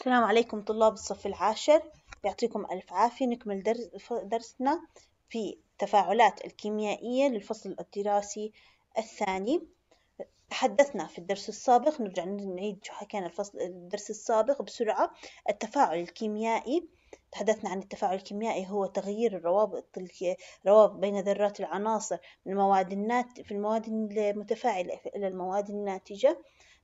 السلام عليكم طلاب الصف العاشر يعطيكم ألف عافية نكمل درس درسنا في التفاعلات الكيميائية للفصل الدراسي الثاني تحدثنا في الدرس السابق نرجع نعيد شو حكينا الفصل الدرس السابق بسرعة التفاعل الكيميائي تحدثنا عن التفاعل الكيميائي هو تغيير الروابط الروابط بين ذرات العناصر من المواد النات في المواد المتفاعلة إلى المواد الناتجة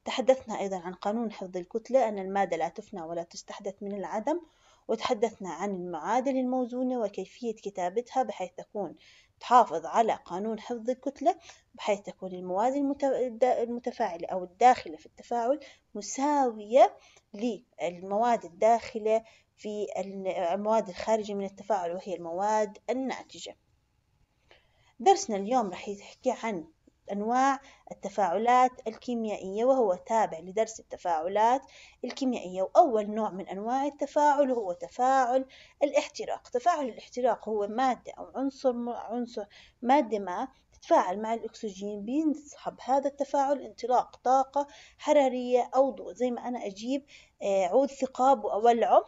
تحدثنا أيضا عن قانون حفظ الكتلة أن المادة لا تفنى ولا تستحدث من العدم وتحدثنا عن المعادل الموزونة وكيفية كتابتها بحيث تكون تحافظ على قانون حفظ الكتلة بحيث تكون المواد المتفاعلة أو الداخلة في التفاعل مساوية للمواد الداخلة في المواد الخارجة من التفاعل وهي المواد الناتجة درسنا اليوم راح يحكي عن أنواع التفاعلات الكيميائية وهو تابع لدرس التفاعلات الكيميائية وأول نوع من أنواع التفاعل هو تفاعل الاحتراق تفاعل الاحتراق هو مادة أو عنصر عنصر مادة ما تتفاعل مع الأكسجين بينسحب هذا التفاعل انطلاق طاقة حرارية أو ضوء زي ما أنا أجيب آه، عود ثقاب وأولعه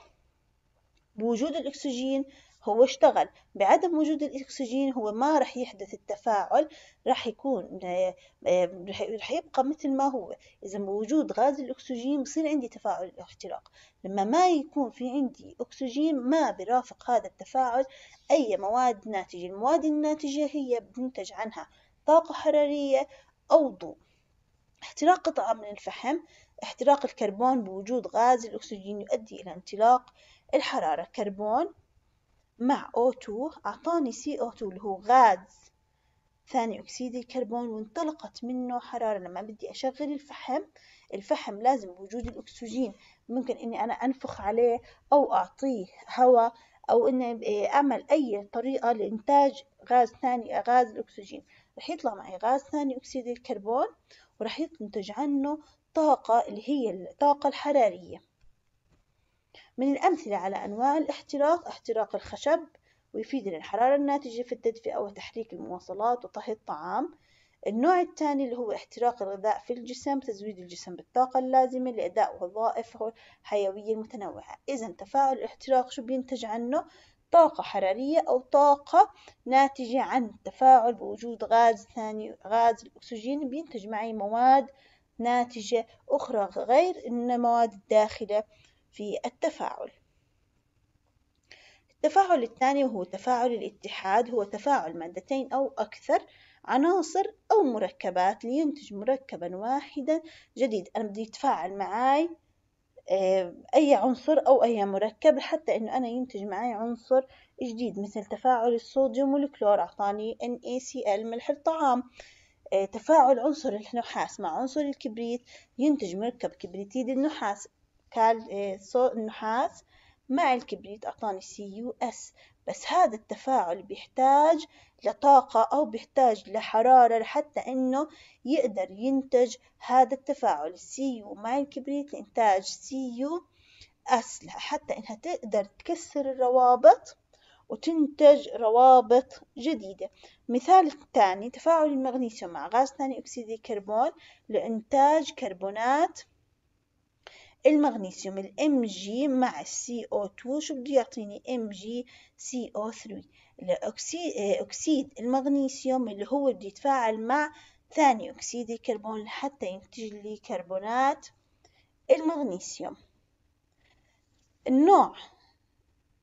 بوجود الأكسجين هو اشتغل بعدم وجود الأكسجين هو ما رح يحدث التفاعل رح يكون آه، آه، رح يبقى مثل ما هو إذا بوجود غاز الأكسجين بصير عندي تفاعل الاختراق لما ما يكون في عندي أكسجين ما برافق هذا التفاعل أي مواد ناتجة المواد الناتجة هي بنتج عنها طاقة حرارية أو ضوء احتراق قطعة من الفحم احتراق الكربون بوجود غاز الأكسجين يؤدي إلى انطلاق الحرارة كربون مع O2 أعطاني CO2 اللي هو غاز ثاني أكسيد الكربون وانطلقت منه حرارة لما بدي أشغل الفحم الفحم لازم بوجود الأكسجين ممكن إني أنا أنفخ عليه أو أعطيه هواء أو إني آه، أعمل أي طريقة لإنتاج غاز ثاني غاز الأكسجين رح يطلع معي غاز ثاني أكسيد الكربون ورح ينتج عنه طاقة اللي هي الطاقة الحرارية من الأمثلة على أنواع الاحتراق احتراق الخشب ويفيد الحرارة الناتجة في التدفئة وتحريك المواصلات وطهي الطعام النوع الثاني اللي هو احتراق الغذاء في الجسم تزويد الجسم بالطاقة اللازمة لأداء وظائف حيوية متنوعة إذا تفاعل الاحتراق شو بينتج عنه طاقة حرارية أو طاقة ناتجة عن التفاعل بوجود غاز ثاني غاز الأكسجين بينتج معي مواد ناتجة أخرى غير المواد الداخلة في التفاعل التفاعل الثاني وهو تفاعل الاتحاد هو تفاعل مادتين أو أكثر عناصر أو مركبات لينتج مركبا واحدا جديد أنا بدي يتفاعل معاي آه، أي عنصر أو أي مركب حتى إنه أنا ينتج معاي عنصر جديد مثل تفاعل الصوديوم والكلور أعطاني NaCl ملح الطعام آه، تفاعل عنصر النحاس مع عنصر الكبريت ينتج مركب كبريتيد النحاس إيه، النحاس مع الكبريت أعطاني سي يو اس بس هذا التفاعل بيحتاج لطاقة أو بيحتاج لحرارة لحتى إنه يقدر ينتج هذا التفاعل سي يو مع الكبريت لإنتاج سي يو اس حتى إنها تقدر تكسر الروابط وتنتج روابط جديدة مثال تاني تفاعل المغنيسيوم مع غاز ثاني أكسيد الكربون لإنتاج كربونات المغنيسيوم الام جي مع السي او 2 شو بده يعطيني ام جي سي او 3 اكسيد المغنيسيوم اللي هو بده يتفاعل مع ثاني اكسيد الكربون حتى ينتج لي كربونات المغنيسيوم النوع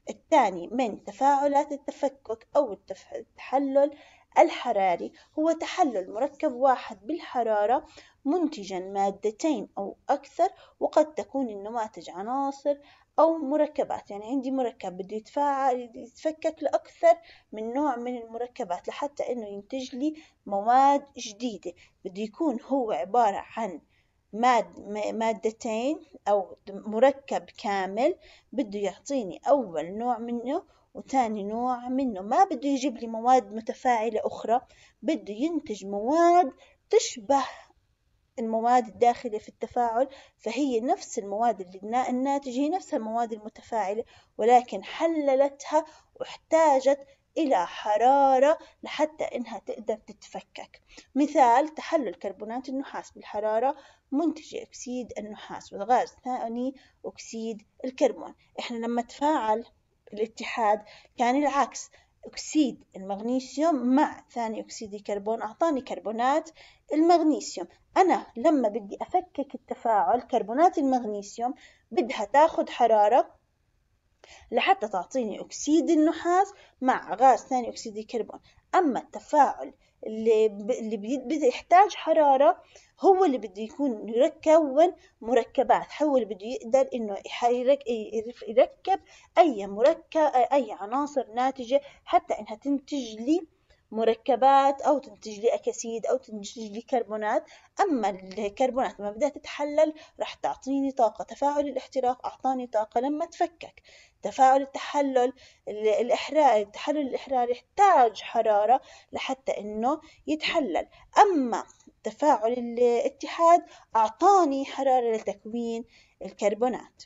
الثاني من تفاعلات التفكك أو التحلل الحراري هو تحلل مركب واحد بالحرارة منتجا مادتين أو أكثر وقد تكون النواتج عناصر أو مركبات يعني عندي مركب بده يتفاعل يتفكك لأكثر من نوع من المركبات لحتى إنه ينتج لي مواد جديدة بده يكون هو عبارة عن ماد مادتين أو مركب كامل بده يعطيني أول نوع منه وتاني نوع منه ما بده يجيب لي مواد متفاعلة أخرى بده ينتج مواد تشبه المواد الداخلة في التفاعل فهي نفس المواد اللي الناتجة هي نفس المواد المتفاعلة ولكن حللتها واحتاجت إلى حرارة لحتى إنها تقدر تتفكك مثال تحلل كربونات النحاس بالحرارة منتج أكسيد النحاس والغاز ثاني أكسيد الكربون إحنا لما تفاعل الاتحاد كان العكس أكسيد المغنيسيوم مع ثاني أكسيد الكربون أعطاني كربونات المغنيسيوم أنا لما بدي أفكك التفاعل كربونات المغنيسيوم بدها تاخد حرارة لحتى تعطيني أكسيد النحاس مع غاز ثاني أكسيد الكربون أما التفاعل اللي بيحتاج حرارة هو اللي بده يكون يكون مركبات هو اللي بده يقدر انه يركب اي مركب اي عناصر ناتجة حتى انها تنتج لي مركبات أو تنتج لي أكاسيد أو تنتج لي كربونات أما الكربونات لما بدها تتحلل رح تعطيني طاقة تفاعل الاحتراق أعطاني طاقة لما تفكك تفاعل التحلل الإحراري التحلل الإحراري يحتاج حرارة لحتى إنه يتحلل أما تفاعل الاتحاد أعطاني حرارة لتكوين الكربونات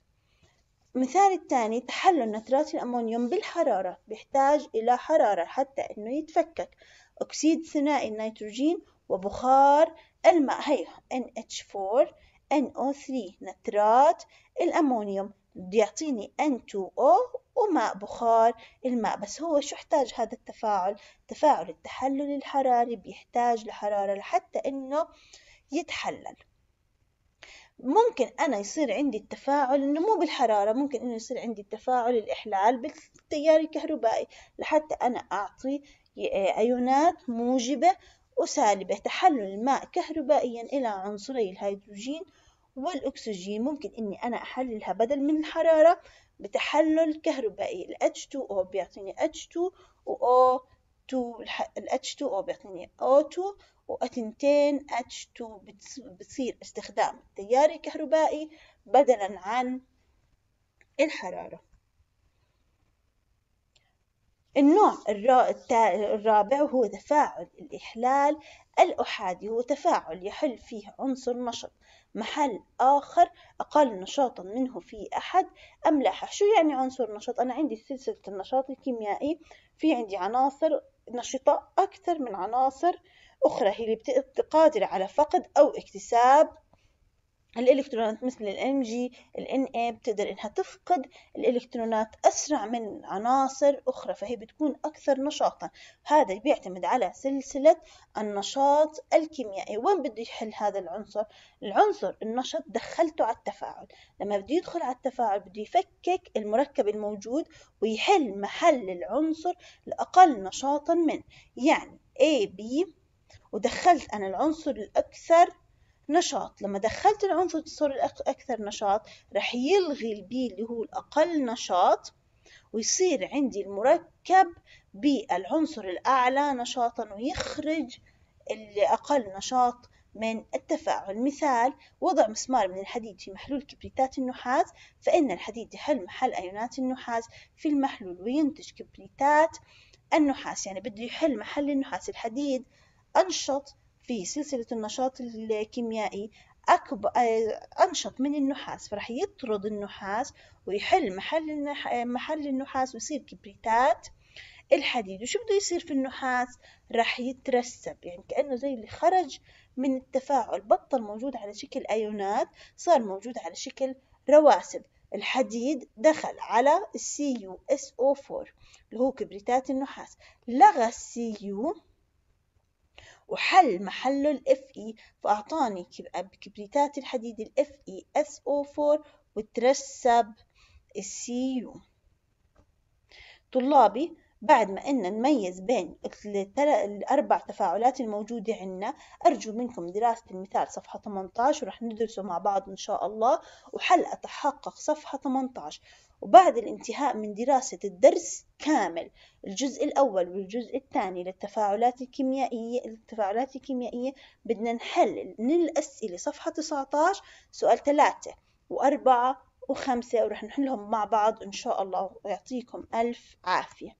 المثال الثاني تحلل نترات الأمونيوم بالحرارة بيحتاج إلى حرارة حتى إنه يتفكك أكسيد ثنائي النيتروجين وبخار الماء هي NH4 NO3 نترات الأمونيوم بيعطيني N2O وماء بخار الماء بس هو شو احتاج هذا التفاعل تفاعل التحلل الحراري بيحتاج لحرارة لحتى إنه يتحلل ممكن أنا يصير عندي التفاعل إنه مو بالحرارة ممكن إنه يصير عندي التفاعل الإحلال بالتيار الكهربائي لحتى أنا أعطي آه، أيونات موجبة وسالبة تحلل الماء كهربائيا إلى عنصري الهيدروجين والأكسجين ممكن إني أنا أحللها بدل من الحرارة بتحلل كهربائي ال H2O بيعطيني H2 O تو الاتش 2 او بيعطيني او 2 واثنتين اتش 2 بتصير استخدام التيار الكهربائي بدلا عن الحرارة النوع الرابع هو تفاعل الإحلال الأحادي هو تفاعل يحل فيه عنصر نشط محل آخر أقل نشاطا منه في أحد أملاحه شو يعني عنصر نشاط أنا عندي سلسلة النشاط الكيميائي في عندي عناصر نشطة أكثر من عناصر أخرى هي اللي قادرة على فقد أو اكتساب الالكترونات مثل الام جي الان اي بتقدر انها تفقد الالكترونات اسرع من عناصر اخرى فهي بتكون اكثر نشاطا هذا بيعتمد على سلسله النشاط الكيميائي وين بده يحل هذا العنصر العنصر النشط دخلته على التفاعل لما بده يدخل على التفاعل بده يفكك المركب الموجود ويحل محل العنصر الاقل نشاطا منه يعني اي بي ودخلت انا العنصر الاكثر نشاط لما دخلت العنصر الأكثر نشاط رح يلغي البي اللي هو الأقل نشاط ويصير عندي المركب بالعنصر الأعلى نشاطا ويخرج الأقل نشاط من التفاعل مثال وضع مسمار من الحديد في محلول كبريتات النحاس فإن الحديد يحل محل أيونات النحاس في المحلول وينتج كبريتات النحاس يعني بده يحل محل النحاس الحديد أنشط في سلسلة النشاط الكيميائي أكبر آه، أنشط من النحاس فرح يطرد النحاس ويحل محل آه، محل النحاس ويصير كبريتات الحديد وشو بده يصير في النحاس راح يترسب يعني كأنه زي اللي خرج من التفاعل بطل موجود على شكل أيونات صار موجود على شكل رواسب الحديد دخل على cuso 4 اللي هو كبريتات النحاس لغى cuso CuSO4 وحل محله الاف اي e، فأعطاني بكبريتات الحديد الاف اي اس او 4 وترسب السي يو طلابي بعد ما إن نميز بين الأربع تفاعلات الموجودة عنا أرجو منكم دراسة المثال صفحة 18 ورح ندرسه مع بعض إن شاء الله وحل أتحقق صفحة 18 وبعد الانتهاء من دراسة الدرس كامل الجزء الأول والجزء الثاني للتفاعلات الكيميائية للتفاعلات الكيميائية بدنا نحلل من الأسئلة صفحة 19 سؤال 3 وأربعة وخمسة ورح نحلهم مع بعض إن شاء الله ويعطيكم ألف عافية